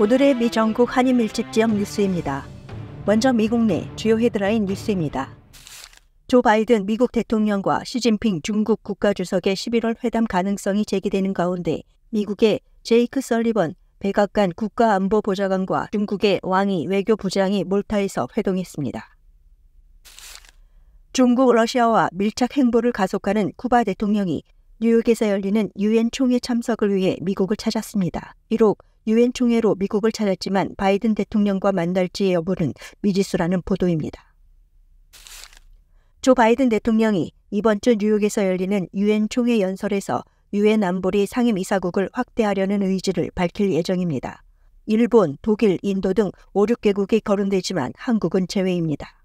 오늘의 미 전국 한인 밀집 지역 뉴스입니다. 먼저 미국 내 주요 헤드라인 뉴스입니다. 조 바이든 미국 대통령과 시진핑 중국 국가주석의 11월 회담 가능성이 제기되는 가운데 미국의 제이크 설리번 백악관 국가안보보좌관과 중국의 왕이 외교부장이 몰타에서 회동했습니다. 중국 러시아와 밀착 행보를 가속하는 쿠바 대통령이 뉴욕에서 열리는 유엔 총회 참석을 위해 미국을 찾았습니다. 이로 유엔 총회로 미국을 찾았지만 바이든 대통령과 만날지 여부는 미지수라는 보도입니다. 조 바이든 대통령이 이번 주 뉴욕에서 열리는 유엔 총회 연설에서 유엔 안보리 상임이사국을 확대하려는 의지를 밝힐 예정입니다. 일본, 독일, 인도 등 5, 6개국이 거론되지만 한국은 제외입니다.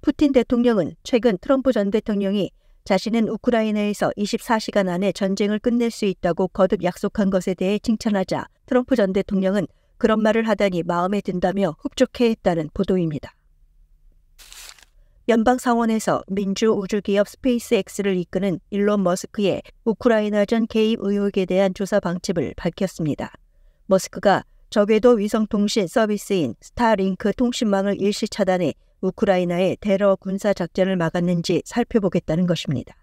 푸틴 대통령은 최근 트럼프 전 대통령이 자신은 우크라이나에서 24시간 안에 전쟁을 끝낼 수 있다고 거듭 약속한 것에 대해 칭찬하자 트럼프 전 대통령은 그런 말을 하다니 마음에 든다며 흡족해했다는 보도입니다. 연방 상원에서 민주 우주기업 스페이스X를 이끄는 일론 머스크의 우크라이나 전 개입 의혹에 대한 조사 방침을 밝혔습니다. 머스크가 적외도 위성 통신 서비스인 스타링크 통신망을 일시 차단해 우크라이나의 대러 군사 작전을 막았는지 살펴보겠다는 것입니다.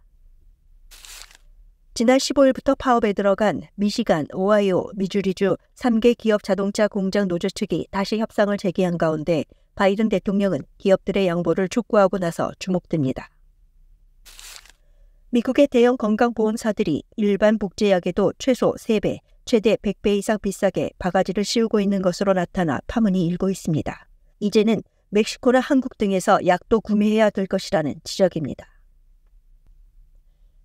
지난 15일부터 파업에 들어간 미시간, 오하이오, 미주리주 3개 기업 자동차 공장 노조 측이 다시 협상을 재개한 가운데 바이든 대통령은 기업들의 양보를 촉구하고 나서 주목됩니다. 미국의 대형 건강보험사들이 일반 복제약에도 최소 3배, 최대 100배 이상 비싸게 바가지를 씌우고 있는 것으로 나타나 파문이 일고 있습니다. 이제는 멕시코나 한국 등에서 약도 구매해야 될 것이라는 지적입니다.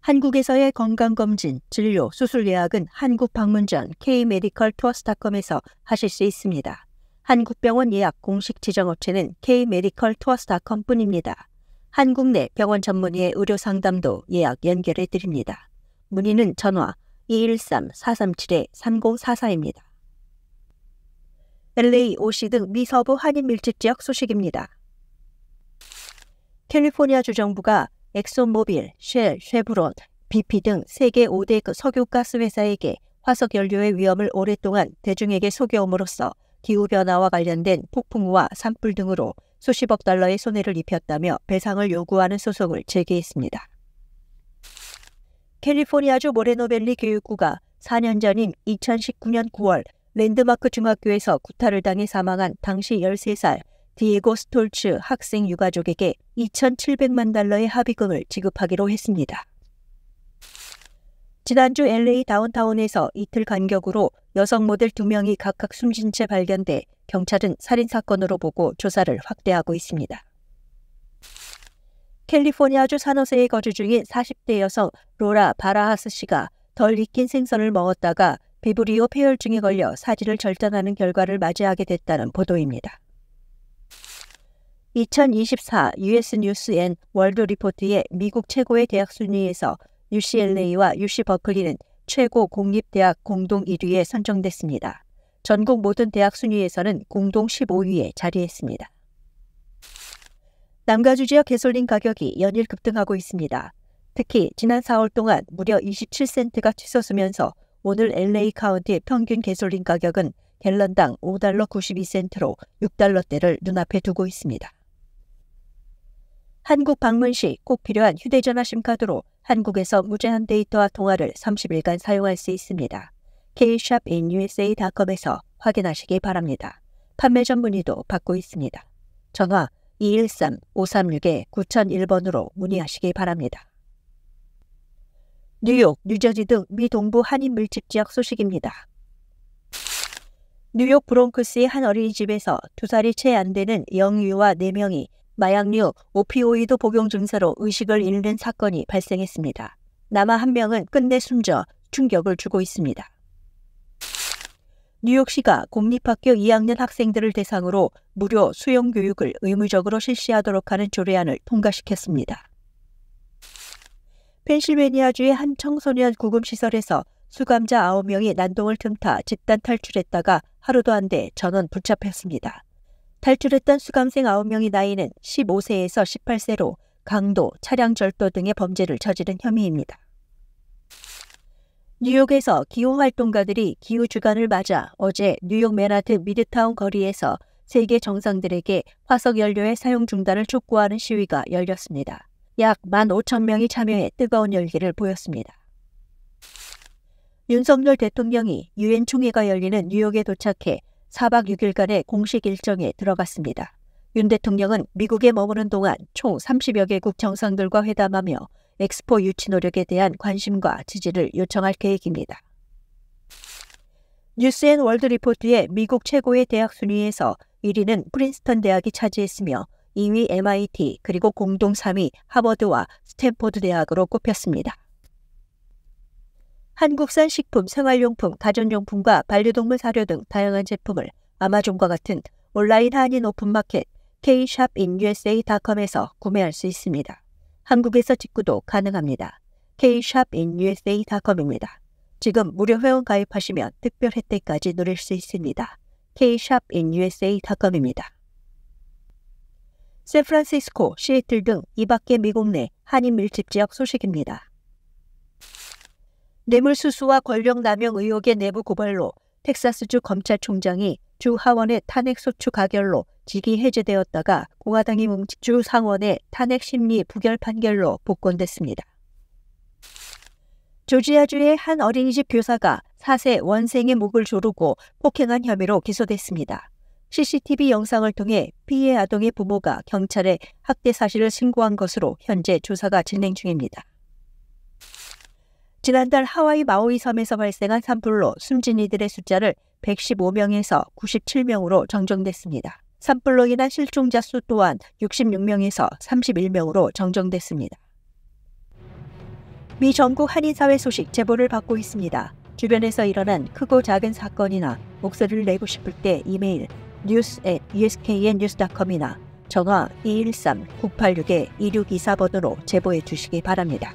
한국에서의 건강검진, 진료, 수술 예약은 한국 방문 전 K-메디컬 투어스닷컴에서 하실 수 있습니다. 한국병원 예약 공식 지정업체는 K-메디컬 투어스닷컴 뿐입니다. 한국 내 병원 전문의의 의료 상담도 예약 연결해 드립니다. 문의는 전화 213-437-3044입니다. LA, OC 등 미서부 한인 밀집 지역 소식입니다. 캘리포니아 주정부가 엑손모빌, 쉘, 쉐브론, BP 등 세계 5대 그 석유가스 회사에게 화석 연료의 위험을 오랫동안 대중에게 소개함으로써 기후변화와 관련된 폭풍우와 산불 등으로 수십억 달러의 손해를 입혔다며 배상을 요구하는 소송을 제기했습니다. 캘리포니아주 모레노밸리 교육부가 4년 전인 2019년 9월 랜드마크 중학교에서 구타를 당해 사망한 당시 13살 디에고 스톨츠 학생 유가족에게 2,700만 달러의 합의금을 지급하기로 했습니다. 지난주 LA 다운타운에서 이틀 간격으로 여성 모델 2명이 각각 숨진 채 발견돼 경찰은 살인사건으로 보고 조사를 확대하고 있습니다. 캘리포니아주 산호세에 거주 중인 40대 여성 로라 바라하스 씨가 덜 익힌 생선을 먹었다가 비브리오 폐혈증에 걸려 사지를 절단하는 결과를 맞이하게 됐다는 보도입니다. 2024 US 뉴스 앤 월드 리포트의 미국 최고의 대학 순위에서 UCLA와 UC 버클리는 최고 공립대학 공동 1위에 선정됐습니다. 전국 모든 대학 순위에서는 공동 15위에 자리했습니다. 남가주 지역 개솔린 가격이 연일 급등하고 있습니다. 특히 지난 4월 동안 무려 27센트가 치솟으면서 오늘 LA 카운티 평균 개솔린 가격은 갤런당 5달러 92센트로 6달러대를 눈앞에 두고 있습니다. 한국 방문 시 꼭 필요한 휴대전화 심카드로 한국에서 무제한 데이터와 통화를 30일간 사용할 수 있습니다. k-inusa.com에서 확인하시기 바랍니다. 판매전 문의도 받고 있습니다. 전화 213-536-9001번으로 문의하시기 바랍니다. 뉴욕, 뉴저지 등 미 동부 한인 밀집 지역 소식입니다. 뉴욕 브롱크스의 한 어린이집에서 두 살이 채 안 되는 영유아 4명이 마약류, 오피오이드 복용 증세로 의식을 잃는 사건이 발생했습니다. 남아 한 명은 끝내 숨져 충격을 주고 있습니다. 뉴욕시가 공립학교 2학년 학생들을 대상으로 무료 수영 교육을 의무적으로 실시하도록 하는 조례안을 통과시켰습니다. 펜실베니아주의 한 청소년 구금시설에서 수감자 9명이 난동을 틈타 집단 탈출했다가 하루도 안 돼 전원 붙잡혔습니다. 탈출했던 수감생 9명의 나이는 15세에서 18세로 강도, 차량 절도 등의 범죄를 저지른 혐의입니다. 뉴욕에서 기후 활동가들이 기후 주간을 맞아 어제 뉴욕 맨하튼 미드타운 거리에서 세계 정상들에게 화석 연료의 사용 중단을 촉구하는 시위가 열렸습니다. 약 15,000명이 참여해 뜨거운 열기를 보였습니다. 윤석열 대통령이 유엔 총회가 열리는 뉴욕에 도착해 4박 6일간의 공식 일정에 들어갔습니다. 윤 대통령은 미국에 머무는 동안 총 30여 개국 정상들과 회담하며 엑스포 유치 노력에 대한 관심과 지지를 요청할 계획입니다. 뉴스앤월드리포트의 미국 최고의 대학 순위에서 1위는 프린스턴 대학이 차지했으며 2위 MIT 그리고 공동 3위 하버드와 스탠포드 대학으로 꼽혔습니다. 한국산 식품, 생활용품, 가전용품과 반려동물 사료 등 다양한 제품을 아마존과 같은 온라인 한인 오픈마켓 kshopinUSA.com에서 구매할 수 있습니다. 한국에서 직구도 가능합니다. kshopinUSA.com입니다. 지금 무료 회원 가입하시면 특별 혜택까지 누릴 수 있습니다. kshopinUSA.com입니다. 샌프란시스코, 시애틀 등 이밖에 미국 내 한인 밀집 지역 소식입니다. 뇌물수수와 권력남용 의혹의 내부 고발로 텍사스주 검찰총장이 주 하원의 탄핵소추 가결로 직위 해제되었다가 공화당이 뭉친 주 상원의 탄핵심리 부결 판결로 복권됐습니다. 조지아주의 한 어린이집 교사가 4세 원생의 목을 조르고 폭행한 혐의로 기소됐습니다. CCTV 영상을 통해 피해 아동의 부모가 경찰에 학대 사실을 신고한 것으로 현재 조사가 진행 중입니다. 지난달 하와이 마오이 섬에서 발생한 산불로 숨진 이들의 숫자를 115명에서 97명으로 정정됐습니다. 산불로 인한 실종자 수 또한 66명에서 31명으로 정정됐습니다. 미 전국 한인사회 소식 제보를 받고 있습니다. 주변에서 일어난 크고 작은 사건이나 목소리를 내고 싶을 때 이메일 news@usknnews.com이나 전화 213-986-2624번으로 제보해 주시기 바랍니다.